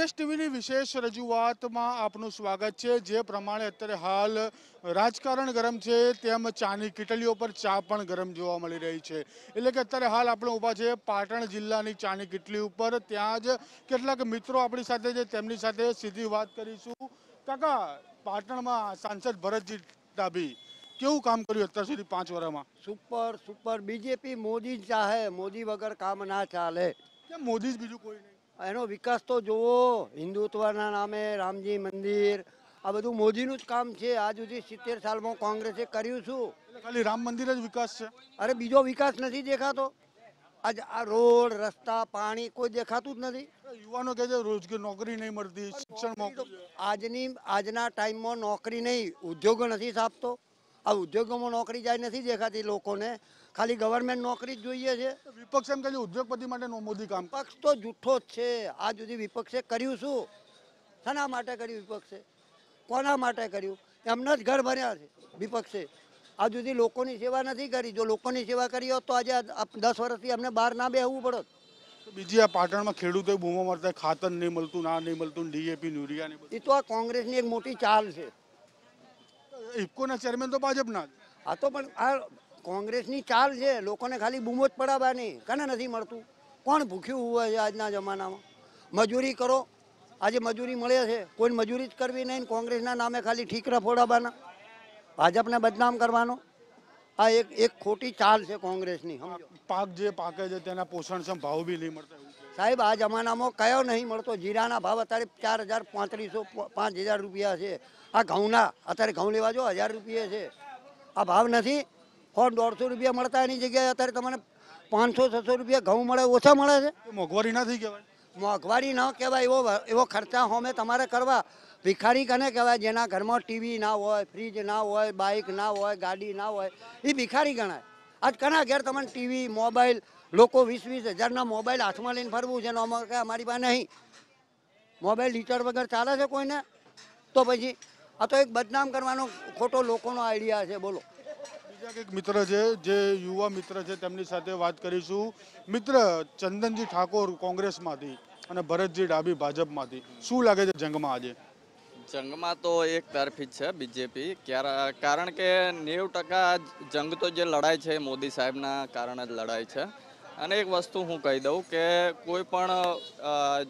PS ટીવીની વિશેષ રજૂઆતમાં આપનું સ્વાગત છે જે પ્રમાણે અત્યારે હાલ રાજકારણ ગરમ છે તેમ ચાની કીટલીઓ પર ચા પણ ગરમ જોવા મળી રહી છે એટલે કે અત્યારે હાલ આપણે ઊભા છે પાટણ જિલ્લાની ચાની કીટલી ઉપર ત્યાં જ કેટલાક મિત્રો આપણી સાથે છે તેમની સાથે સીધી વાત કરીશું કાકા પાટણમાં સાંસદ ભરતજી ડાભી કેવું કામ કર્યું અત્યાર સુધી પાંચ વર્ષમાં સુપર સુપર બીજેપી મોદી ચાહે મોદી વગર કામ ના ચાલે મોદી જ બીજું કોઈ નહીં એનો વિકાસ તો જુઓ હિન્દુત્વના નામે રામજી મંદિર આ બધું મોદીનું જ કામ છે આજ સુધી સિત્તેર સાલમાં કોંગ્રેસે કર્યું છું ખાલી રામ મંદિર જ વિકાસ છે અરે બીજો વિકાસ નથી દેખાતો આજ આ રોડ રસ્તા પાણી કોઈ દેખાતું જ નથી યુવાનો કહે છે રોજગાર નોકરી નહીં મળતી શિક્ષણ આજની આજના ટાઈમમાં નોકરી નહીં ઉદ્યોગો નથી સાપતો આ ઉદ્યોગોમાં નોકરી જાય નથી દેખાતી લોકોને ખાલી ગવર્મેન્ટ નોકરી જ જોઈએ છે વિપક્ષ એમ કહે ઉદ્યોગપતિ માટે મોદી કામ પક્ષ તો જૂઠો જ છે આ જુદી વિપક્ષે કર્યું શું શાના માટે કર્યું વિપક્ષે કોના માટે કર્યું એમને જ ઘર ભર્યા છે વિપક્ષે આ જુદી લોકોની સેવા નથી કરી જો લોકોની સેવા કરી હોત તો આજે દસ વર્ષથી અમને બહાર ના બેહવું પડત બીજી આ પાટણમાં ખેડૂતોએ બૂમો મળતા ખાતર નહીં મળતું ના નહીં મળતું ડીએપી યુરિયા નહીં એ તો આ કોંગ્રેસની એક મોટી ચાલ છે ઇફકોના ચેરમેન તો ભાજપના આ તો પણ આ કોંગ્રેસની ચાલ છે લોકોને ખાલી બૂમો જ પડાવવાની કને નથી મળતું કોણ ભૂખ્યું હોય છે આજના જમાનામાં મજૂરી કરો આજે મજૂરી મળે છે કોઈ મજૂરી જ કરવી નહીં કોંગ્રેસના નામે ખાલી ઠીકરા ફોડાવવાના ભાજપને બદનામ કરવાનો આ એક એક ખોટી ચાલ છે કોંગ્રેસની પાક જે પાકે છે તેના પોષણ ભાવ બી નહીં મળતા સાહેબ આ જમાનામાં કયો નહીં મળતો જીરાના ભાવ અત્યારે ચાર હજાર પાંત્રીસો પાંચ હજાર રૂપિયા છે આ ઘઉંના અત્યારે ઘઉં લેવા જો હજાર રૂપિયા છે આ ભાવ નથી ફોન દોઢસો રૂપિયા મળતા એની જગ્યાએ અત્યારે તમને પાંચસો છસો રૂપિયા ઘઉં મળે ઓછા મળે છે મોંઘવારી ના થઈ કહેવાય મોંઘવારી ન કહેવાય એવો એવો ખર્ચા હોમે તમારે કરવા ભિખારી કને કહેવાય જેના ઘરમાં ટીવી ના હોય ફ્રીજ ના હોય બાઇક ના હોય ગાડી ના હોય એ ભિખારી ગણાય આજ કના ઘેર તમને ટીવી મોબાઈલ લોકો વીસ વીસ હજારના મોબાઈલ હાથમાં લઈને ફરવું છે અમારી પાસે નહીં મોબાઈલ રીચાર્જ વગર ચાલે છે કોઈને તો પછી આ તો એક બદનામ કરવાનો ખોટો લોકોનો આઈડિયા છે બોલો એક મિત્ર છે જે યુવા મિત્ર છે તેમની સાથે વાત કરીશું મિત્ર ચંદનજી ઠાકોર કોંગ્રેસમાંથી અને ભરતજી ડાબી ભાજપમાંથી શું લાગે છે જંગમાં આજે જંગમાં તો એક તરફી જ છે બીજેપી કારણ કે નેવું ટકા જંગ તો જે લડાય છે મોદી સાહેબના કારણે જ લડાય છે અને એક વસ્તુ હું કહી દઉં કે કોઈ પણ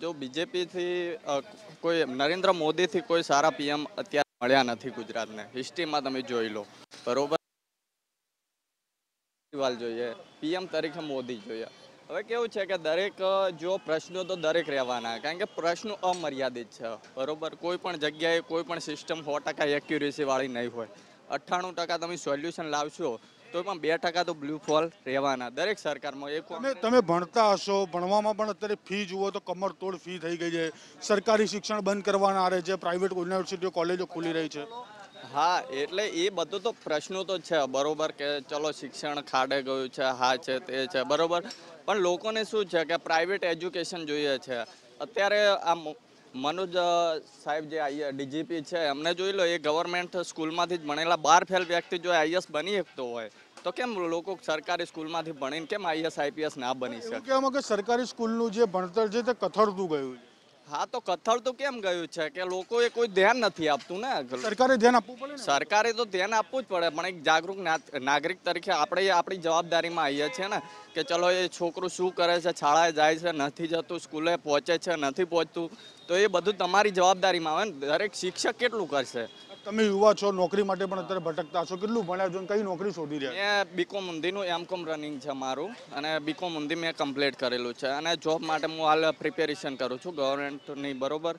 જો બીજેપીથી કોઈ નરેન્દ્ર મોદીથી કોઈ સારા પીએમ અત્યારે મળ્યા નથી ગુજરાતને હિસ્ટ્રીમાં તમે જોઈ લો બરોબર કેજરીવાલ જોઈએ પીએમ તરીકે મોદી જોઈએ હવે કેવું છે કે દરેક જો પ્રશ્નો તો દરેક રહેવાના કારણ કે પ્રશ્નો અમર્યાદિત છે બરોબર કોઈ પણ જગ્યાએ કોઈ પણ સિસ્ટમ સો ટકા એક્યુરેસીવાળી નહીં હોય અઠ્ઠાણું ટકા તમે સોલ્યુશન લાવશો તો પણ બે ટકા તો બ્લુ ફોલ રહેવાના દરેક સરકારમાં એક તમે તમે ભણતા હશો ભણવામાં પણ અત્યારે ફી જુઓ તો કમર તોડ ફી થઈ ગઈ છે સરકારી શિક્ષણ બંધ કરવાના આવે છે પ્રાઇવેટ યુનિવર્સિટીઓ કોલેજો ખુલી રહી છે હા એટલે એ બધું તો પ્રશ્નો તો છે બરોબર કે ચલો શિક્ષણ ખાડે ગયું છે હા છે તે છે બરોબર પણ લોકોને શું છે કે પ્રાઇવેટ એજ્યુકેશન જોઈએ છે અત્યારે આ મનોજ સાહેબ જે આઈ ડીજીપી છે એમને જોઈ લો એ ગવર્મેન્ટ સ્કૂલમાંથી જ ભણેલા બાર ફેલ વ્યક્તિ જો આઈએસ બની શકતો હોય તો કેમ લોકો સરકારી સ્કૂલમાંથી ભણીને કેમ આઈએસ આઈપીએસ ના બની શકે કે સરકારી સ્કૂલનું જે ભણતર છે તે કથળતું ગયું છે હા તો કથળ તો કેમ ગયું છે કે લોકોએ કોઈ ધ્યાન નથી આપતું ને સરકારે ધ્યાન આપવું પડે સરકારે તો ધ્યાન આપવું જ પડે પણ એક જાગૃત નાગરિક તરીકે આપણે આપણી જવાબદારીમાં આવીએ છીએ ને કે ચલો એ છોકરું શું કરે છે શાળાએ જાય છે નથી જતું સ્કૂલે પહોંચે છે નથી પહોંચતું તો એ બધું તમારી જવાબદારીમાં આવે ને દરેક શિક્ષક કેટલું કરશે તમે યુવા છો નોકરી માટે પણ અત્યારે ભટકતા છો કેટલું ભણ્યા છો કઈ નોકરી શોધી રહ્યા મેં બીકોમ ઊંધીનું એમ કોમ રનિંગ છે મારું અને બીકોમ ઊંધી મેં કમ્પ્લીટ કરેલું છે અને જોબ માટે હું હાલ પ્રિપેરેશન કરું છું ગવર્મેન્ટની બરોબર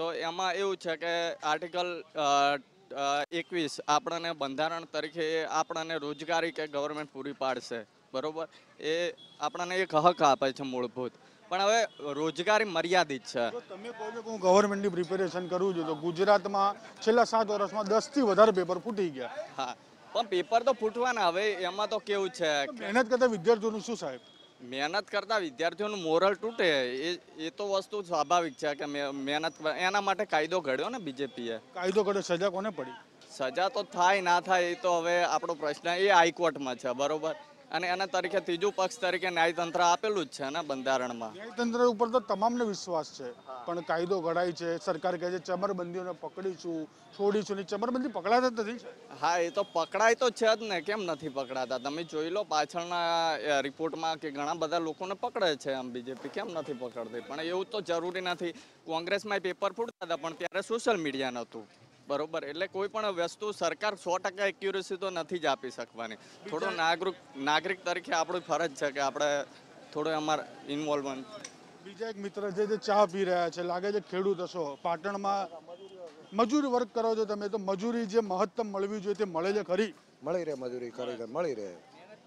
તો એમાં એવું છે કે આર્ટિકલ એકવીસ આપણને બંધારણ તરીકે આપણને રોજગારી કે ગવર્મેન્ટ પૂરી પાડશે બરોબર એ આપણને એક હક આપે છે મૂળભૂત પણ હવે રોજગારી મર્યાદિત છે તમે કહો છો કે હું ગવર્મેન્ટની પ્રિપેરેશન કરું છું તો ગુજરાતમાં છેલ્લા સાત વર્ષમાં દસથી વધારે પેપર ફૂટી ગયા હા પણ પેપર તો ફૂટવાના હવે એમાં તો કેવું છે મહેનત કરતા વિદ્યાર્થીઓનું શું સાહેબ મહેનત કરતા વિદ્યાર્થીઓનું મોરલ તૂટે એ એ તો વસ્તુ સ્વાભાવિક છે કે મહેનત એના માટે કાયદો ઘડ્યો ને બીજેપીએ કાયદો ઘડ્યો સજા કોને પડી સજા તો થાય ના થાય એ તો હવે આપણો પ્રશ્ન એ હાઈકોર્ટમાં છે બરોબર અને એના તરીકે ત્રીજું પક્ષ તરીકે ન્યાયતંત્ર આપેલું જ છે ને બંધારણમાં ન્યાયતંત્ર ઉપર તો તમામને વિશ્વાસ છે પણ કાયદો ઘડાય છે સરકાર કહે છે ચમરબંધીઓને પકડીશું છોડીશું નહીં ચમરબંધી પકડાતા નથી હા એ તો પકડાય તો છે જ ને કેમ નથી પકડાતા તમે જોઈ લો પાછળના રિપોર્ટમાં કે ઘણા બધા લોકોને પકડે છે આમ બીજેપી કેમ નથી પકડતી પણ એવું તો જરૂરી નથી કોંગ્રેસમાં પેપર ફૂટતા હતા પણ ત્યારે સોશિયલ મીડિયા નહોતું બરોબર એટલે કોઈ પણ વસ્તુ સરકાર સો ટકા એક્યુરેસી તો નથી જ આપી શકવાની થોડો નાગરિક નાગરિક તરીકે આપણી ફરજ છે કે આપણે થોડો અમારે ઇન્વોલ્વમેન્ટ બીજા એક મિત્ર છે જે ચા પી રહ્યા છે લાગે છે ખેડૂત હશો પાટણમાં મજૂરી વર્ક કરો છો તમે તો મજૂરી જે મહત્તમ મળવી જોઈએ તે મળે છે ખરી મળી રહે મજૂરી કરી મળી રહે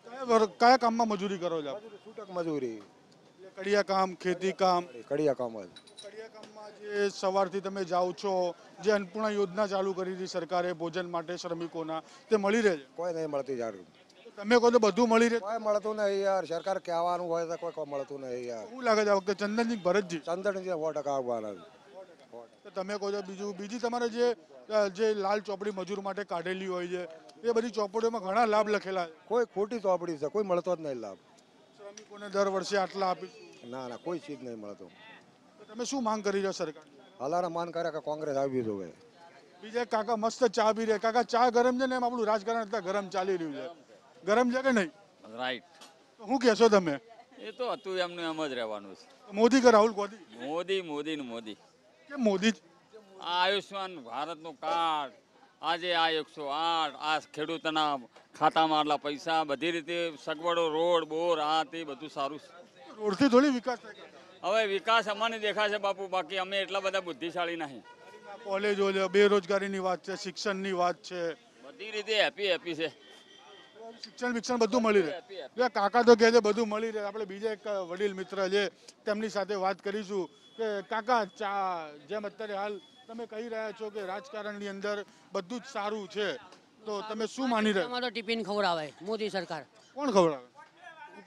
કયા વર્ગ કયા કામમાં મજૂરી કરો છો છૂટક મજૂરી કડિયા કામ ખેતી કામ કડિયા કામ જે સવારથી તમે જાઓ છો જે અન્નપૂર્ણા યોજના ચાલુ કરી હતી સરકારે ભોજન માટે શ્રમિકોના તે મળી રહે કોઈ નહીં મળતી જાણું તમે કહો તો બધું મળી રહે કોઈ મળતું નહીં યાર સરકાર કહેવાનું હોય તો કોઈ મળતું નહીં યાર શું લાગે છે આ વખતે ચંદનજી ભરતજી ચંદનજી સો ટકા આવવાના તમે કહો છો બીજું બીજી તમારે જે જે લાલ ચોપડી મજૂર માટે કાઢેલી હોય છે એ બધી ચોપડીઓમાં ઘણા લાભ લખેલા કોઈ ખોટી ચોપડી છે કોઈ મળતો જ નહીં લાભ શ્રમિકોને દર વર્ષે આટલા આપી ના ના કોઈ ચીજ નહીં મળતું તમે શું માંગ કરી રહ્યા સરકાર હલારા માન કર્યા કે કોંગ્રેસ આવી જોઈએ બીજે કાકા મસ્ત ચા પી રહ્યા કાકા ચા ગરમ છે ને એમ આપણું રાજકારણ અત્યારે ગરમ ચાલી રહ્યું છે ગરમ છે કે નહીં રાઈટ શું કહેશો તમે એ તો હતું એમનું એમ જ રહેવાનું છે મોદી કે રાહુલ ગાંધી મોદી મોદી ને મોદી કે મોદી આ આયુષ્યમાન ભારતનું કાર્ડ આજે આ એકસો આઠ આ ખેડૂતના ખાતામાં આટલા પૈસા બધી રીતે સગવડો રોડ બોર આ તે બધું સારું છે રોડથી થોડી વિકાસ થાય હવે વિકાસ અમાને દેખાશે બાપુ બાકી અમે એટલા બધા બુદ્ધિશાળી નહીં કોલેજો બેરોજગારીની વાત છે શિક્ષણની વાત છે બધી રીતે હેપી હેપી છે શિક્ષણ વિક્ષણ બધું મળી રહે કાકા તો કહે છે બધું મળી રહે આપણે બીજા એક વડીલ મિત્ર છે તેમની સાથે વાત કરીશું કે કાકા ચા જેમ અત્યારે હાલ તમે કહી રહ્યા છો કે રાજકારણની અંદર બધું જ સારું છે તો તમે શું માની રહ્યા ટિફિન ખવડાવે મોદી સરકાર કોણ ખવડાવે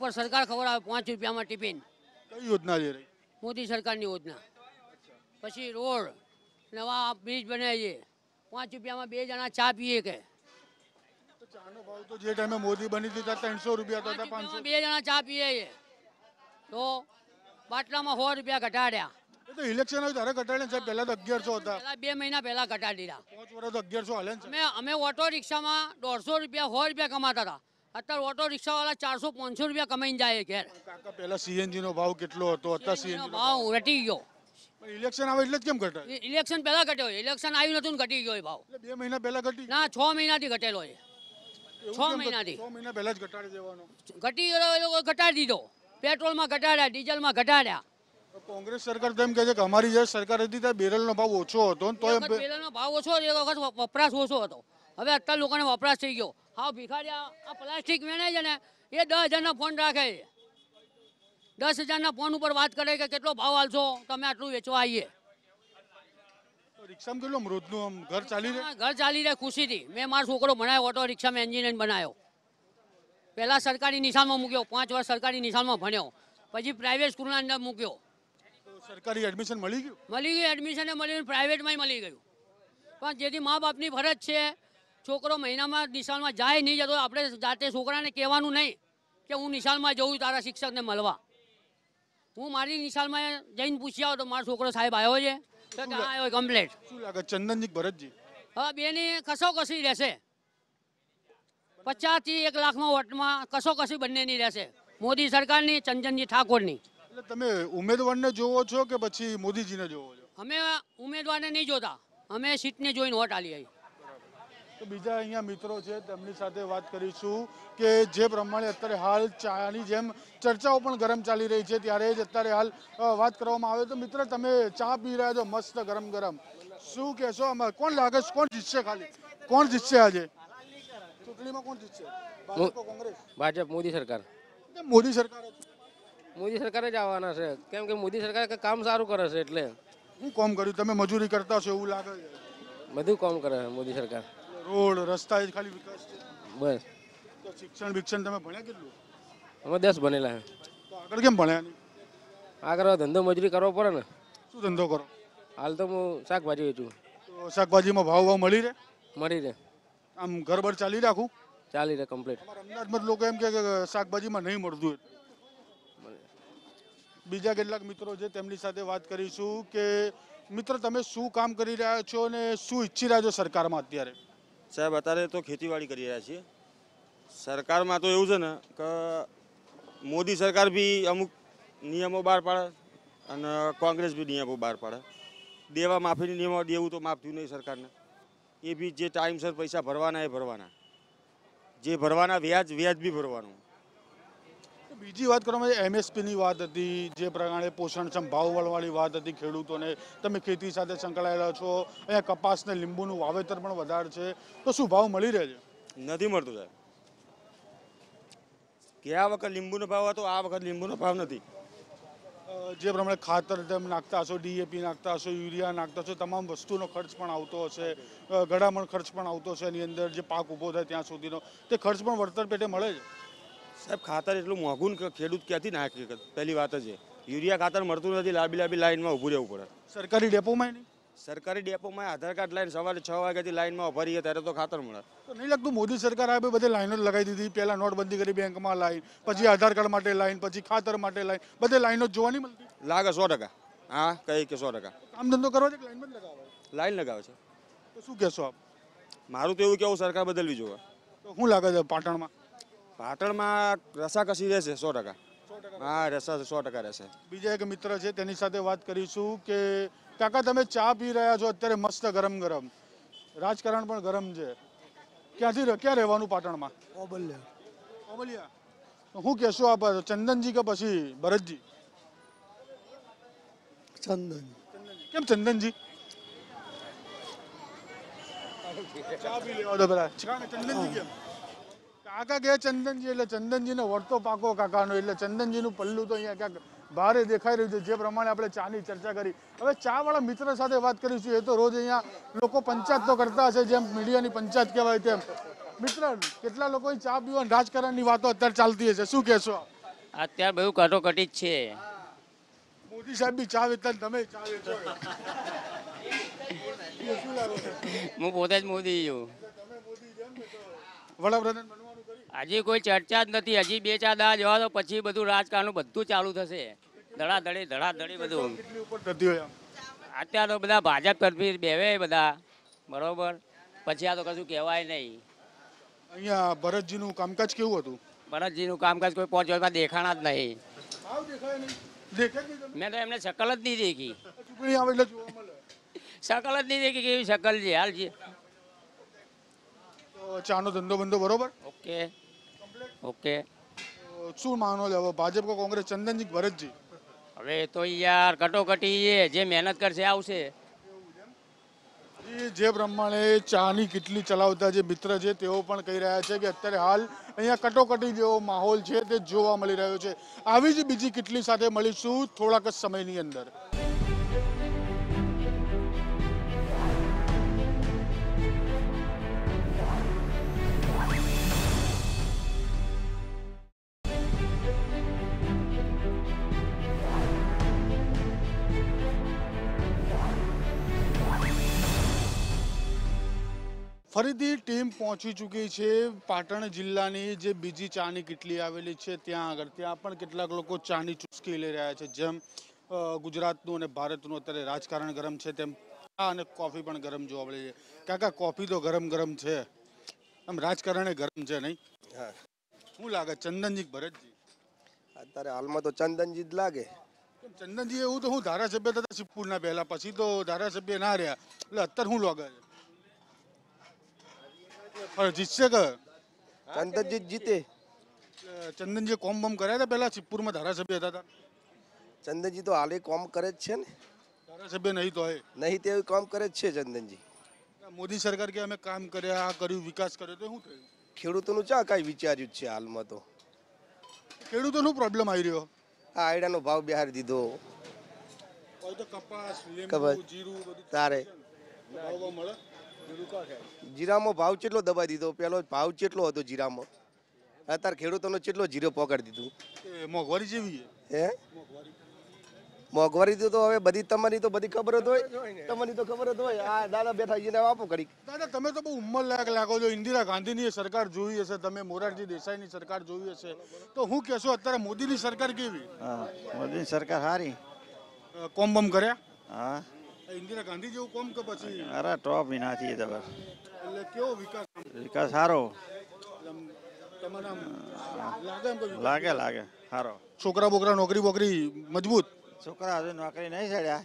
પર સરકાર ખબર આવે પાંચ રૂપિયામાં ટિફિન કઈ યોજના છે મોદી સરકારની યોજના પછી રોડ નવા બ્રિજ બનાવીએ પાંચ રૂપિયામાં બે જણા ચા પીએ કે ચાનો મોદી બની દીધા ત્રણસો રૂપિયા હતા પાંચસો બે જણા ચા પીએ તો બાટલામાં સો રૂપિયા ઘટાડ્યા તો ઇલેક્શન આવ્યું ઘટાડે છે પહેલા તો બે મહિના પહેલા ઘટાડી દીધા અગિયારસો હાલે અમે અમે ઓટો રિક્ષામાં દોઢસો રૂપિયા સો રૂપિયા કમાતા હતા અત્યારે ઓટો રિક્ષાવાળા ચારસો પાંચસો રૂપિયા કમાઈને જાય ઘેર કાકા પહેલા સીએનજી નો ભાવ કેટલો હતો અત્યારે સીએનજી ભાવ ઘટી ગયો ઇલેક્શન આવે એટલે જ કેમ ઘટે ઇલેક્શન પહેલા ઘટ્યો ઇલેક્શન આવ્યું નતું ઘટી ગયો ભાવ બે મહિના પહેલા ઘટી ના છ મહિનાથી ઘટેલો છે છ મહિનાથી મહિના પહેલા ઘટી ગયો એ લોકો ઘટાડી દીધો પેટ્રોલમાં ઘટાડ્યા માં ઘટાડ્યા કોંગ્રેસ સરકાર તેમ કહે છે કે અમારી જે સરકાર હતી ત્યાં બેરલનો ભાવ ઓછો હતો તો બેરલ નો ભાવ ઓછો એક વખત વપરાશ ઓછો હતો હવે અત્યારે લોકોને વપરાશ થઈ ગયો હા ભિખારી આ પ્લાસ્ટિક વેણે છે ને એ દસ હજારના ફોન રાખે દસ હજારના ફોન ઉપર વાત કરે કે કેટલો ભાવ હાલશો તમે આટલું વેચવા આવીએ મારો છોકરો બનાવ્યો ઓટો રિક્ષામાં એન્જિનિયર બનાવ્યો પહેલાં સરકારી નિશાનમાં મૂક્યો પાંચ વર્ષ સરકારી નિશાનમાં ભણ્યો પછી પ્રાઇવેટ સ્કૂલના અંદર મૂક્યો મળી ગયું એડમિશન મળી ગયું પ્રાઇવેટમાંય મળી ગયું પણ જેથી મા ની ફરજ છે છોકરો મહિનામાં નિશાળમાં જાય નહીં જતો આપણે જાતે છોકરાને કહેવાનું નહીં કે હું નિશાળમાં જઉં તારા શિક્ષકને મળવા હું મારી નિશાળમાં જઈને પૂછી આવો તો મારો છોકરો સાહેબ આવ્યો છે તો કે આવ્યો કમ્પ્લેટ શું લાગે ચંદનજી ભરતજી હા બેની કસો કસી રહેશે પચાસથી એક લાખમાં વોટમાં કસો કસી બંનેની રહેશે મોદી સરકારની ચંદનજી ઠાકોરની એટલે તમે ને જોવો છો કે પછી મોદીજી ને જોવો છો અમે ઉમેદવાર ને નહીં જોતા અમે સીટ ને જોઈને વોટ આલી આવી બીજા અહીંયા મિત્રો છે તેમની સાથે વાત કરીશું કે જે પ્રમાણે અત્યારે હાલ ચાની જેમ ચર્ચાઓ પણ ગરમ ચાલી રહી છે ત્યારે જ અત્યારે હાલ વાત કરવામાં આવે તો મિત્ર તમે ચા પી રહ્યા છો મસ્ત ગરમ ગરમ શું કહેશો અમારે કોણ લાગે છે કોણ જીતશે ખાલી કોણ જીતશે આજે ચૂંટણીમાં કોણ જીતશે કોંગ્રેસ ભાજપ મોદી સરકાર મોદી સરકાર મોદી સરકારે જ આવવાના છે કેમ કે મોદી સરકાર કામ સારું કરે છે એટલે શું કામ કર્યું તમે મજૂરી કરતા છો એવું લાગે છે બધું કામ કરે છે મોદી સરકાર રોડ રસ્તા જ ખાલી વિકાસ છે બસ તો શિક્ષણ બિક્ષણ તમે ભણ્યા કેટલું અમે દસ ભણેલા તો આગળ કેમ ભણ્યા આગળ ધંધો મજૂરી કરવો પડે ને શું ધંધો કરો હાલ તો હું શાકભાજી વેચું તો શાકભાજીમાં ભાવ ભાવ મળી રહે મળી રહે આમ ઘર ચાલી રાખું ચાલી રહે કમ્પ્લીટ અમદાવાદમાં લોકો એમ કે શાકભાજીમાં નહીં મળતું હોય બીજા કેટલાક મિત્રો છે તેમની સાથે વાત કરીશું કે મિત્ર તમે શું કામ કરી રહ્યા છો અને શું ઈચ્છી રહ્યા છો સરકારમાં અત્યારે સાહેબ અત્યારે તો ખેતીવાડી કરી રહ્યા છીએ સરકારમાં તો એવું છે ને કે મોદી સરકાર બી અમુક નિયમો બહાર પાડે અને કોંગ્રેસ બી નિયમો બહાર પાડે દેવા માફીની નિયમો દેવું તો માફ થયું નહીં સરકારને એ બી જે ટાઈમસર પૈસા ભરવાના એ ભરવાના જે ભરવાના વ્યાજ વ્યાજ બી ભરવાનું બીજી વાત કરવામાં આવે એમએસપીની વાત હતી જે પ્રમાણે પોષણક્ષમ ભાવ વળવાની વાત હતી ખેડૂતોને તમે ખેતી સાથે સંકળાયેલા છો અહીંયા કપાસ ને લીંબુનું વાવેતર પણ વધારે છે તો શું ભાવ મળી રહે છે નથી મળતું સાહેબ ગયા વખત લીંબુનો ભાવ હતો આ વખત લીંબુનો ભાવ નથી જે પ્રમાણે ખાતર તમે નાખતા હશો ડીએપી નાખતા હશો યુરિયા નાખતા હશો તમામ વસ્તુનો ખર્ચ પણ આવતો હશે ગળામણ ખર્ચ પણ આવતો છે એની અંદર જે પાક ઊભો થાય ત્યાં સુધીનો તે ખર્ચ પણ વળતર પેટે મળે છે સાહેબ ખાતર એટલું મોંઘું ખેડૂત ક્યાંથી નાખી પહેલી વાત જ છે યુરિયા ખાતર મળતું નથી લાંબી લાંબી લાઇનમાં ઊભું રહેવું પડે સરકારી ડેપોમાં સરકારી ડેપોમાં આધાર કાર્ડ લાઈન સવારે છ વાગ્યાથી લાઇનમાં ઉભા રહીએ ત્યારે તો ખાતર મળે તો નહીં લાગતું મોદી સરકાર આ બધે લાઈનો લગાવી દીધી પહેલાં નોટબંધી કરી બેંકમાં લાઈન પછી આધાર કાર્ડ માટે લાઈન પછી ખાતર માટે લાઈન બધે લાઈનો જોવાની મળતી લાગે સો ટકા હા કઈ કે સો ટકા આમ ધંધો કરવા છે લાઈનમાં લગાવે લાઈન લગાવે છે તો શું કહેશો આપ મારું તો એવું કેવું સરકાર બદલવી જોઈએ તો શું લાગે છે પાટણમાં પાટણમાં રસાકસી રહેશે સો ટકા હા રસા સો ટકા રહેશે બીજા એક મિત્ર છે તેની સાથે વાત કરીશું કે કાકા તમે ચા પી રહ્યા છો અત્યારે મસ્ત ગરમ ગરમ રાજકારણ પણ ગરમ છે ક્યાંથી ક્યાં રહેવાનું પાટણમાં ઓબલિયા ઓબલિયા હું કહેશો આપ ચંદનજી કે પછી ભરતજી ચંદન કેમ ચંદનજી ચા પી લેવા દો પેલા ચંદનજી કેમ કાકા કે ચંદનજી એટલે ચંદનજીનો વર્તો પાકો કાકાનો એટલે ચંદનજીનું પલ્લું તો અહીંયા ક્યાંક ભારે દેખાઈ રહ્યું છે જે પ્રમાણે આપણે ચાની ચર્ચા કરી હવે ચાવાળા મિત્ર સાથે વાત કરીશું એ તો રોજ અહીંયા લોકો પંચાયત તો કરતા હશે જેમ મીડિયાની પંચાયત કહેવાય તેમ મિત્ર કેટલા લોકો ચા પીવા રાજકારણની વાતો અત્યારે ચાલતી હશે શું કહેશો અત્યારે બહુ કટોકટી જ છે મોદી સાહેબ બી ચા વેચતા તમે ચા વેચો હું પોતે જ મોદી છું વડાપ્રધાન બનવા હજી કોઈ ચર્ચા જ નથી હજી બે ચાર દા જવા તો પછી બધું રાજકારણ બધું ચાલુ થશે ધડાધડી ધડાધડી બધું અત્યારે તો બધા ભાજપ તરફી બેવે બધા બરોબર પછી આ તો કશું કહેવાય નહીં અહીંયા ભરતજીનું કામકાજ કેવું હતું ભરતજી નું કામકાજ કોઈ પાંચ વર્ષમાં દેખાણા જ નહીં મેં તો એમને શકલ જ નહીં દેખી શકલ જ નહીં દેખી કેવી શકલ છે હાલ છે ચાનો ધંધો બંધો બરોબર ઓકે ઓકે શું માનો છો હવે ભાજપ કો કોંગ્રેસ ચંદનજી ભરતજી હવે તો યાર કટોકટી જે મહેનત કરશે આવશે જે પ્રમાણે ચાની કેટલી ચલાવતા જે મિત્ર છે તેઓ પણ કહી રહ્યા છે કે અત્યારે હાલ અહીંયા કટોકટી જેવો માહોલ છે તે જોવા મળી રહ્યો છે આવી જ બીજી કેટલી સાથે મળીશું થોડાક જ સમયની અંદર ફરીથી ટીમ પહોંચી ચૂકી છે પાટણ જિલ્લાની જે બીજી ચાની કીટલી આવેલી છે ત્યાં આગળ ત્યાં પણ કેટલાક લોકો ચાની ચુસ્કી લઈ રહ્યા છે જેમ ગુજરાતનું અને ભારતનું અત્યારે રાજકારણ ગરમ છે તેમ ચા અને કોફી પણ ગરમ જોવા મળી છે કાકા કોફી તો ગરમ ગરમ છે આમ રાજકારણ ગરમ છે નહીં શું લાગે ચંદનજી ભરતજી અત્યારે હાલમાં તો ચંદનજી જ લાગે ચંદનજી એવું તો હું ધારાસભ્ય થતા સિપુરના પહેલા પછી તો ધારાસભ્ય ના રહ્યા એટલે અત્યારે શું લાગે છે પણ જીતશે કે ચંદનજીત જીતે ચંદનજી કોમ બમ કર્યા હતા પહેલા સિદ્ધપુરમાં ધારાસભ્ય હતા ચંદનજી તો હાલે કોમ કરે જ છે ને ધારાસભ્ય નહીં તો નહીં તે કોમ કરે જ છે ચંદનજી મોદી સરકાર કે અમે કામ કર્યા આ કર્યું વિકાસ કર્યો તો શું થયું ખેડૂતોનું ચા કાંઈ વિચાર્યું છે હાલમાં તો ખેડૂતોનું પ્રોબ્લેમ આવી રહ્યો આ આયડાનો ભાવ બિહારી દીધો કપાસ લીંબુ જીરું બધું તારે મળે જીરામો ભાવ ચેટલો દબાઈ દીધો પેલો ભાવ ચેટલો હતો જીરામો અત્યારે ખેડૂતોનો ચેટલો જીરો પકડી દીધું મોંઘવારી જેવી હે મોંઘવારી તો હવે બધી તમારી તો બધી ખબર જ હોય તમારી તો ખબર જ હોય આ દાદા બેઠા એને આપો કરી દાદા તમે તો બહુ ઉંમર લાયક લાગો છો ઇન્દિરા ગાંધીની સરકાર જોઈ હશે તમે મોરારજી દેસાઈની સરકાર જોઈ હશે તો હું કહેશો અત્યારે મોદીની સરકાર કેવી મોદીની સરકાર સારી કોમ્બમ કર્યા હા ઇન્દિરા ગાંધી જેવું કોમ કે પછી અરે ટોપ એનાથી તો એટલે કેવો વિકાસ વિકાસ સારો લાગે લાગે સારો છોકરા બોકરા નોકરી બોકરી મજબૂત છોકરા હજુ નોકરી નહીં ચડ્યા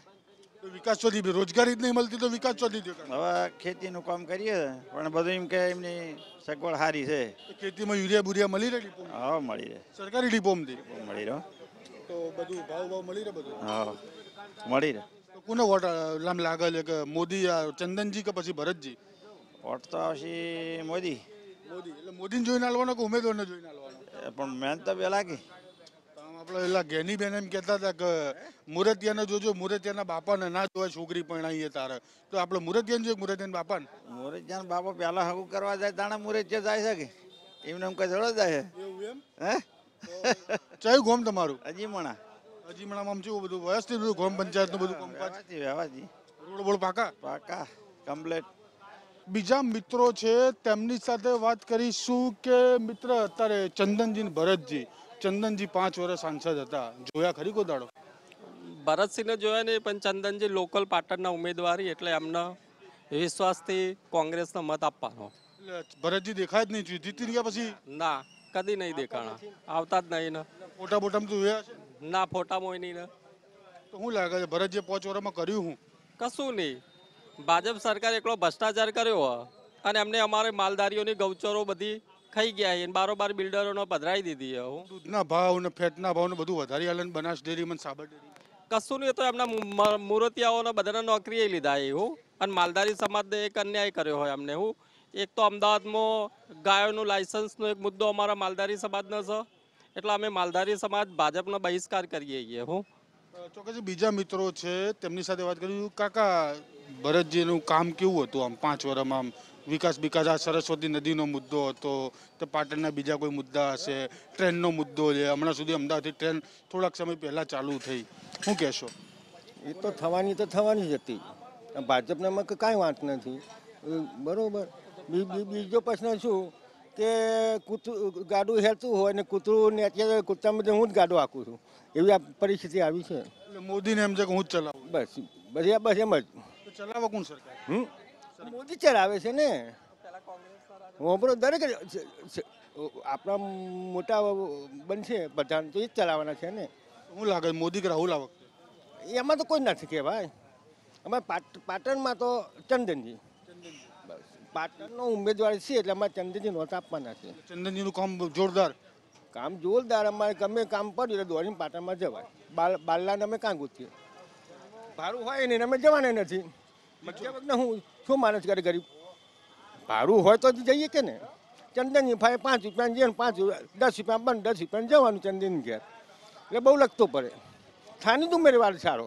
વિકાસ ચોથી રોજગારી જ નહીં મળતી તો વિકાસ ચોથી હવે ખેતીનું કામ કરીએ પણ બધું એમ કે એમની સગવડ સારી છે ખેતીમાં યુરિયા બુરિયા મળી રહે હા મળી રહે સરકારી ડીપોમાંથી મળી રહ્યો તો બધું ભાવ ભાવ મળી રહે બધું હા મળી રહે તો કોને વોટ લામ લાગે છે કે મોદી આ ચંદનજી કે પછી ભરતજી વોટ તો હશે મોદી મોદી એટલે મોદીને જોઈને હાલવાનો કે ઉમેદવારને જોઈને હાલવાનો પણ મેન તો પેલા કે આપણે પેલા ઘેની બેન એમ કહેતા હતા કે મુરતિયાને જોજો મુરતિયાના બાપાને ના જોવા છોકરી પણ પરણાવીએ તારે તો આપણે મુરતિયાને જોઈએ મુરતિયાન બાપાને મુરતિયાન બાપા પહેલા હગું કરવા જાય તાણે મુરતિયા જાય છે કે એમને એમ કઈ થોડો જાય એવું એમ હે ચયું ગોમ તમારું હજી મણા હજી મને આમ જેવું બધું વ્યવસ્થિત બધું ગ્રામ પંચાયતનું બધું કામકાજ વ્યવસ્થિત રોડ બોડ પાકા પાકા કમ્પ્લેટ બીજા મિત્રો છે તેમની સાથે વાત કરીશું કે મિત્ર અત્યારે ચંદનજી ભરતજી ચંદનજી પાંચ વર્ષ સાંસદ હતા જોયા ખરી કોઈ દાડો ભરતસિંહને જોયા નહીં પણ ચંદનજી લોકલ પાટણના ઉમેદવારી એટલે એમને વિશ્વાસથી કોંગ્રેસનો મત આપવાનો ભરતજી દેખાય જ નહીં જીતી ગયા પછી ના કદી નહીં દેખાણા આવતા જ નહીં ને મોટા મોટા જોયા છે ના ફોટામાં નહીં ને તો હું લાગે છે ભરત જે વર્ષમાં કર્યું હું કશું નહીં ભાજપ સરકારે એકલો ભ્રષ્ટાચાર કર્યો અને એમને અમારે માલદારીઓની ગૌચરો બધી ખાઈ ગયા છે બારોબાર બિલ્ડરોનો પધરાઈ દીધી હું દૂધના ભાવ ને ફેટના ભાવ ને બધું વધારી આલે બનાસ ડેરી મને સાબર ડેરી કશું નહીં તો એમના મૂર્તિયાઓને બધાના નોકરીએ લીધા એ હું અને માલધારી સમાજને એક અન્યાય કર્યો હોય અમને હું એક તો અમદાવાદમાં ગાયોનું લાયસન્સનો એક મુદ્દો અમારા માલધારી સમાજનો છે એટલે અમે માલધારી સમાજ ભાજપનો બહિષ્કાર કરીએ છીએ હું ચોક્કસ બીજા મિત્રો છે તેમની સાથે વાત કરીશું કાકા ભરતજીનું કામ કેવું હતું આમ પાંચ વર્ષમાં આમ વિકાસ વિકાસ આ સરસ્વતી નદીનો મુદ્દો હતો તો પાટણના બીજા કોઈ મુદ્દા હશે ટ્રેનનો મુદ્દો છે હમણાં સુધી અમદાવાદથી ટ્રેન થોડાક સમય પહેલાં ચાલુ થઈ શું કહેશો એ તો થવાની તો થવાની જ હતી ભાજપનામાં કાંઈ વાત નથી બરાબર બીજો પ્રશ્ન શું કે કૂતરું ગાડું હેરતું હોય ને કૂતરું ને અત્યારે કૂતરામાં તો હું જ ગાડું આખું છું એવી આ પરિસ્થિતિ આવી છે મોદીને એમ છે કે હું જ ચલાવું બસ બસ બસ એમ જ ચલાવો કોણ સરકાર હમ મોદી ચલાવે છે ને હોબળો દરેક આપણા મોટા બનશે પ્રધાન તો એ જ ચલાવવાના છે ને હું લાગે મોદી કે રાહુલ આ એમાં તો કોઈ નથી કે ભાઈ અમારે પાટણમાં તો ચંદનજી પાટણનો ઉમેદવાર છે એટલે અમારે ચંદ્રજી નોત આપવાના છે ચંદનજીનું કામ જોરદાર કામ જોરદાર અમારે ગમે કામ પડ્યું એટલે દોડીને પાટણમાં જવાય બાલ બાલ્લાને અમે કાં ગૂંથીએ ભાડું હોય નહીં અમે જવાના નથી હું શું માણસ કરે ગરીબ ભાડું હોય તો જઈએ કે ને ચંદનની ફાય પાંચ રૂપિયા જઈએ પાંચ રૂપિયા દસ રૂપિયા બંધ દસ રૂપિયા જવાનું ચંદન ઘેર એટલે બહુ લખતો પડે થાની તું મેરે વાળ સારો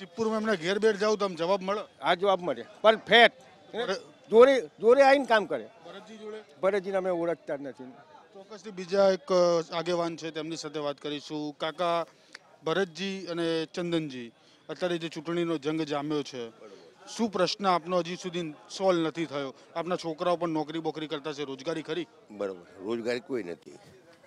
સિપુરમાં એમને ઘેર બેર જાવ તો જવાબ મળે આ જવાબ મળે પણ ફેટ જોડે જોડે આવીને કામ કરે ભરતજી જોડે ભરતજીને અમે ઓળખતા જ નથી ચોક્કસથી બીજા એક આગેવાન છે તેમની સાથે વાત કરીશું કાકા ભરતજી અને ચંદનજી અત્યારે જે ચૂંટણીનો જંગ જામ્યો છે શું પ્રશ્ન આપનો હજી સુધી સોલ્વ નથી થયો આપના છોકરાઓ પણ નોકરી બોકરી કરતા છે રોજગારી ખરી બરાબર રોજગારી કોઈ નથી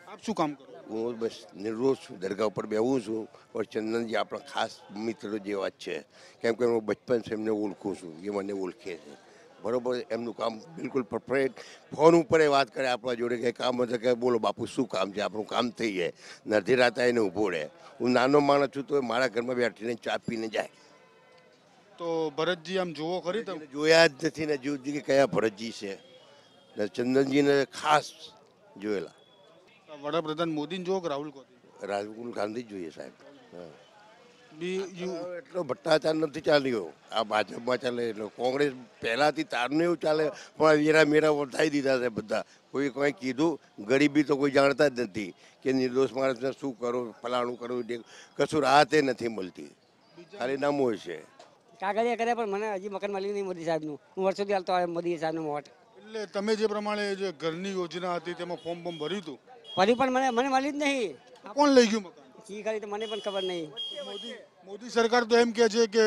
આપ શું કામ કરો હું બસ નિર્રોજ છું દરગાહ ઉપર બેહું છું પણ ચંદનજી આપણા ખાસ મિત્રો જેવા જ છે કેમ કે હું બચપન છે એમને ઓળખું છું એ મને ઓળખે છે બરોબર એમનું કામ બિલકુલ પરફેક્ટ ફોન ઉપર એ વાત કરે આપણા જોડે કે કામ હશે કે બોલો બાપુ શું કામ છે આપણું કામ થઈ જાય નથી રાતા એને ઊભો રહે હું નાનો માણસ છું તો મારા ઘરમાં બેઠીને ચા પીને જાય તો ભરતજી આમ જોવો ખરી તમે જોયા જ નથી ને જોયું કે કયા ભરતજી છે ને ચંદનજીને ખાસ જોયેલા વડાપ્રધાન મોદીને જોવો કે રાહુલ ગાંધી રાહુલ ગાંધી જોઈએ સાહેબ હા એટલો ભટ્ટાચાર નથી ચાલ્યો આ ભાજપમાં ચાલે એટલો કોંગ્રેસ પહેલાંથી તારને એવું ચાલે પણ એરા મેરા વર્તાઈ દીધા છે બધા કોઈ કોઈ કીધું ગરીબી તો કોઈ જાણતા જ નથી કે નિર્દોષ માણસને શું કરો ફલાણું કરવું કશું રાહતે નથી મળતી ખાલી નામો છે કાગળિયા કર્યા પણ મને હજી મકાન મળ્યું નહીં મોદી સાહેબનું હું વર્ષોથી હાલતો આવ્યો મોદી સાહેબનું મોટ એટલે તમે જે પ્રમાણે જે ઘરની યોજના હતી તેમાં ફોર્મ બોમ ભર્યું હતું ફરી પણ મને મને મળ્યું જ નહીં કોણ લઈ ગયું મકાન કી કરી તો મને પણ ખબર નહીં મોદી સરકાર તો એમ કે છે કે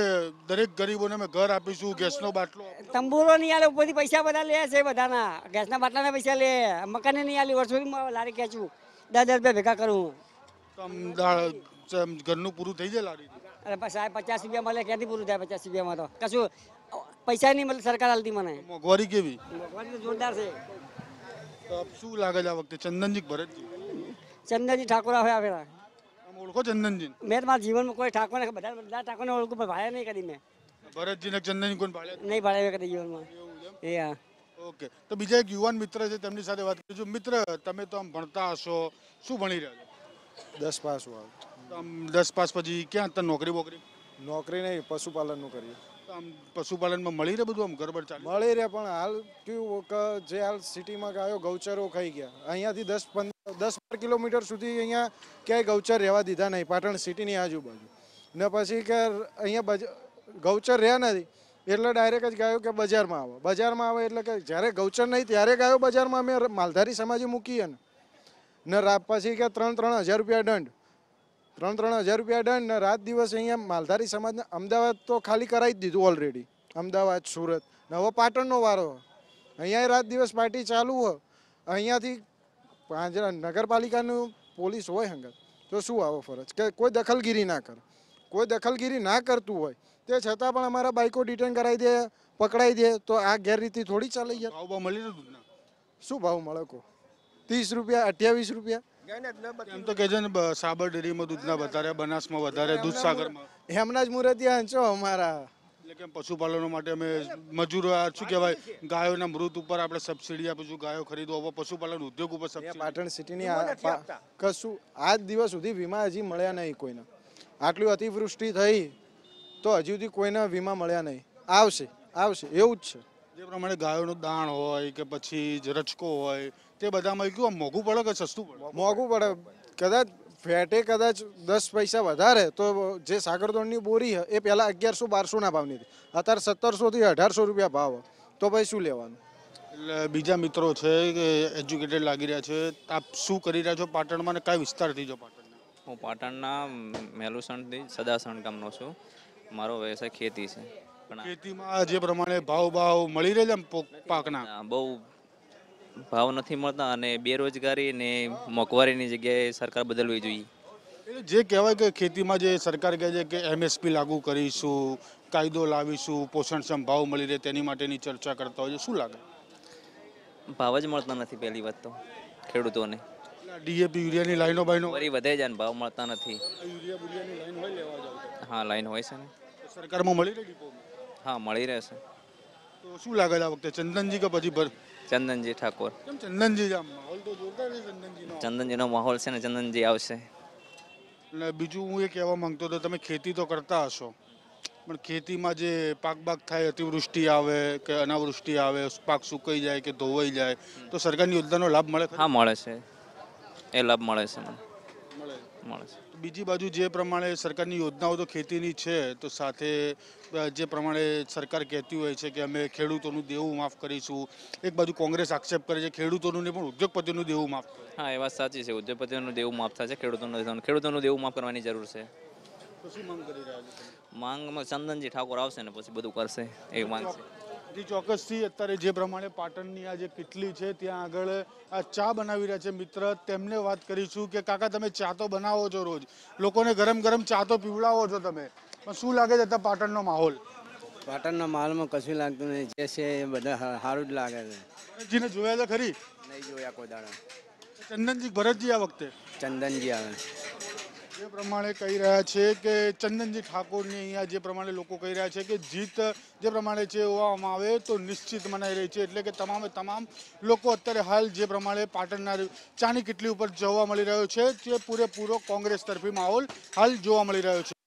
દરેક ગરીબોને અમે ઘર આપીશું ગેસનો બાટલો તંબુરો નહીં આલે ઉપરથી પૈસા બધા લે છે બધાના ગેસના બાટલાના પૈસા લે મકાન નહીં આલી વર્ષો લારી ખેંચું દસ દસ રૂપિયા ભેગા કરું ઘરનું પૂરું થઈ જાય લારી અરે સાહેબ પચાસ રૂપિયા મળે ક્યાંથી પૂરું થાય પચાસ રૂપિયામાં તો કશું પૈસા નહીં મળે સરકાર હાલતી મને મોંઘવારી કેવી મોંઘવારી તો જોરદાર છે શું લાગે છે આ વખતે ચંદનજી ભરતજી ચંદનજી ઠાકોર આવ્યા ફેરા ઓળખો ચંદનજી મેં મારા જીવનમાં કોઈ ઠાકોરને બધા બધા ઠાકોરને ઓળખું પણ ભાડે નહીં કરી મેં ભરતજી ને ચંદનજી કોઈ ભાડે નહીં ભાડે કરી જીવનમાં એ હા ઓકે તો બીજા એક યુવાન મિત્ર છે તેમની સાથે વાત કરીશું મિત્ર તમે તો આમ ભણતા હશો શું ભણી રહ્યા છો દસ પાસ આમ દસ પાસ પછી ક્યાં હતા નોકરી બોકરી નોકરી નહીં પશુપાલનનું કર્યું આમ પશુપાલનમાં મળી રહે બધું આમ ગરબડ ચાલે મળી રહે પણ હાલ કયું કે જે હાલ સિટીમાં ગાયો ગૌચરો ખાઈ ગયા અહીંયાથી દસ પંદર દસ બાર કિલોમીટર સુધી અહીંયા ક્યાંય ગૌચર રહેવા દીધા નહીં પાટણ સિટીની આજુબાજુ ને પછી કે અહીંયા બજ ગૌચર રહ્યા નથી એટલે ડાયરેક્ટ જ ગાયો કે બજારમાં આવે બજારમાં આવે એટલે કે જ્યારે ગૌચર નહીં ત્યારે ગાયો બજારમાં અમે માલધારી સમાજે મૂકીએ ને ને પછી કે ત્રણ ત્રણ હજાર રૂપિયા દંડ ત્રણ ત્રણ હજાર રૂપિયા ડન ને રાત દિવસ અહીંયા માલધારી સમાજને અમદાવાદ તો ખાલી કરાવી જ દીધું ઓલરેડી અમદાવાદ સુરત નવો પાટણનો વારો અહીંયા રાત દિવસ પાર્ટી ચાલુ હોય અહીંયાથી પાંજરા નગરપાલિકાનું પોલીસ હોય હંગત તો શું આવો ફરજ કે કોઈ દખલગીરી ના કરે કોઈ દખલગીરી ના કરતું હોય તે છતાં પણ અમારા બાઇકો ડિટેન કરાવી દે પકડાઈ દે તો આ ગેરરીતિ થોડી ચાલી યાર મળી શું ભાવ મળે કો ત્રીસ રૂપિયા અઠ્યાવીસ રૂપિયા એમ તો કહેજો ને સાબર દૂધના વધારે બનાસમાં વધારે દૂધ સાગરમાં જ મુરતિયા છો અમારા પશુપાલનો માટે અમે મજૂરો શું કહેવાય ગાયોના મૃત ઉપર આપણે સબસિડી આપીશું ગાયો ખરીદો પશુપાલન ઉદ્યોગ ઉપર પાટણ સિટીની કશું આજ દિવસ સુધી વીમા હજી મળ્યા નહીં કોઈને આટલી અતિવૃષ્ટિ થઈ તો હજી સુધી કોઈને વીમા મળ્યા નહીં આવશે આવશે એવું જ છે જે પ્રમાણે ગાયોનો દાણ હોય કે પછી રચકો હોય તે બધામાં ગયું મોંઘું પડે કે સસ્તું પડે મોંઘું પડે કદાચ ફેટે કદાચ દસ પૈસા વધારે તો જે સાગરદોણની બોરી એ પહેલાં અગિયારસો બારસોના ભાવની હતી અત્યારે સત્તરસોથી અઢારસો રૂપિયા ભાવ તો ભાઈ શું લેવાનું એટલે બીજા મિત્રો છે કે એજ્યુકેટેડ લાગી રહ્યા છે આપ શું કરી રહ્યા છો પાટણમાં ને કયા વિસ્તારથી છો પાટણ હું પાટણના મેલુસણથી સદાસણ ગામનો છું મારો વ્યવસાય ખેતી છે પણ ખેતીમાં જે પ્રમાણે ભાવ ભાવ મળી રહે છે પાકના બહુ ભાવ નથી મળતા અને બેરોજગારી ને મોંઘવારીની જગ્યાએ સરકાર બદલવી જોઈએ જે કહેવાય કે ખેતીમાં જે સરકાર કહે છે કે એમએસપી લાગુ કરીશું કાયદો લાવીશું પોષણક્ષમ ભાવ મળી રહે તેની માટેની ચર્ચા કરતા હોય શું લાગે ભાવ જ મળતા નથી પહેલી વાત તો ખેડૂતોને ડીએપી યુરિયાની લાઈનો બાઈનો વરી વધે જાય ભાવ મળતા નથી યુરિયા બુરિયાની લાઈન હોય લેવા જાવ હા લાઈન હોય છે ને સરકારમાં મળી રહે ડિપોમાં હા મળી રહેશે તો શું લાગે આ વખતે ચંદનજી કે પછી ભર ચંદનજી ઠાકોર કેમ માહોલ તો જોરદાર ચંદનજીનો માહોલ છે ને ચંદનજી આવશે અને બીજું હું એ કહેવા માંગતો હતો તમે ખેતી તો કરતા હશો પણ ખેતીમાં જે પાક બાગ થાય અતિવૃષ્ટિ આવે કે અનાવૃષ્ટિ આવે પાક સુકાઈ જાય કે ધોવાઈ જાય તો સરકારની યોજનાનો લાભ મળે હા મળે છે એ લાભ મળે છે મને મળે મળે છે બીજી બાજુ જે પ્રમાણે સરકારની યોજનાઓ તો ખેતીની છે તો સાથે જે પ્રમાણે સરકાર કહેતી હોય છે કે અમે ખેડૂતોનું દેવું માફ કરીશું એક બાજુ કોંગ્રેસ આક્ષેપ કરે છે ખેડૂતોનું પણ ઉદ્યોગપતિનું દેવું માફ હા એ વાત સાચી છે ઉદ્યોગપતિઓનું દેવું માફ થશે ખેડૂતોનું ખેડૂતોનું દેવું માફ કરવાની જરૂર છે માંગમાં ચંદનજી ઠાકોર આવશે ને પછી બધું કરશે એ માંગ છે થી ચોક્કસથી અત્યારે જે પ્રમાણે પાટણની આ જે કેટલી છે ત્યાં આગળ આ ચા બનાવી રહ્યા છે મિત્ર તેમને વાત કરીશું કે કાકા તમે ચા તો બનાવો છો રોજ લોકોને ગરમ ગરમ ચા તો પીવડાવો છો તમે પણ શું લાગે છે અત્યારે પાટણનો માહોલ પાટણના માહોલમાં કશું લાગતું નહીં જે છે એ બધા સારું જ લાગે છે જીને જોયા તો ખરી નહીં જોયા કોઈ દાડા ચંદનજી ભરતજી આ વખતે ચંદનજી આવે જે પ્રમાણે કહી રહ્યા છે કે ચંદનજી ઠાકોરની અહીંયા જે પ્રમાણે લોકો કહી રહ્યા છે કે જીત જે પ્રમાણે છે જોવામાં આવે તો નિશ્ચિત મનાઈ રહી છે એટલે કે તમામે તમામ લોકો અત્યારે હાલ જે પ્રમાણે પાટણના ચાની કેટલી ઉપર જોવા મળી રહ્યો છે તે પૂરેપૂરો કોંગ્રેસ તરફી માહોલ હાલ જોવા મળી રહ્યો છે